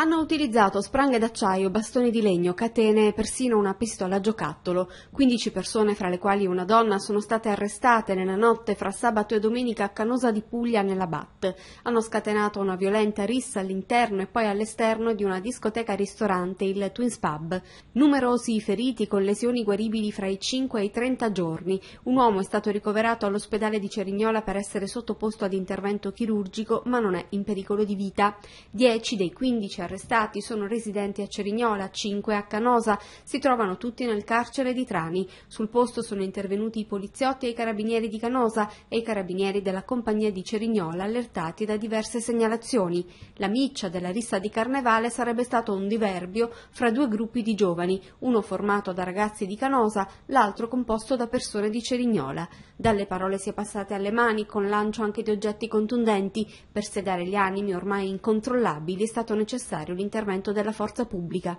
Hanno utilizzato spranghe d'acciaio, bastoni di legno, catene e persino una pistola a giocattolo. 15 persone, fra le quali una donna, sono state arrestate nella notte fra sabato e domenica a Canosa di Puglia nella BAT. Hanno scatenato una violenta rissa all'interno e poi all'esterno di una discoteca-ristorante, il Twins Pub. Numerosi feriti con lesioni guaribili fra i 5 e i 30 giorni. Un uomo è stato ricoverato all'ospedale di Cerignola per essere sottoposto ad intervento chirurgico, ma non è in pericolo di vita. 10 dei 15 arrestati sono residenti a Cerignola, 5 a Canosa, si trovano tutti nel carcere di Trani. Sul posto sono intervenuti i poliziotti e i carabinieri di Canosa e i carabinieri della compagnia di Cerignola allertati da diverse segnalazioni. La miccia della rissa di Carnevale sarebbe stato un diverbio fra due gruppi di giovani, uno formato da ragazzi di Canosa, l'altro composto da persone di Cerignola. Dalle parole si è passate alle mani con lancio anche di oggetti contundenti per sedare gli animi ormai incontrollabili è stato necessario necessario l'intervento della forza pubblica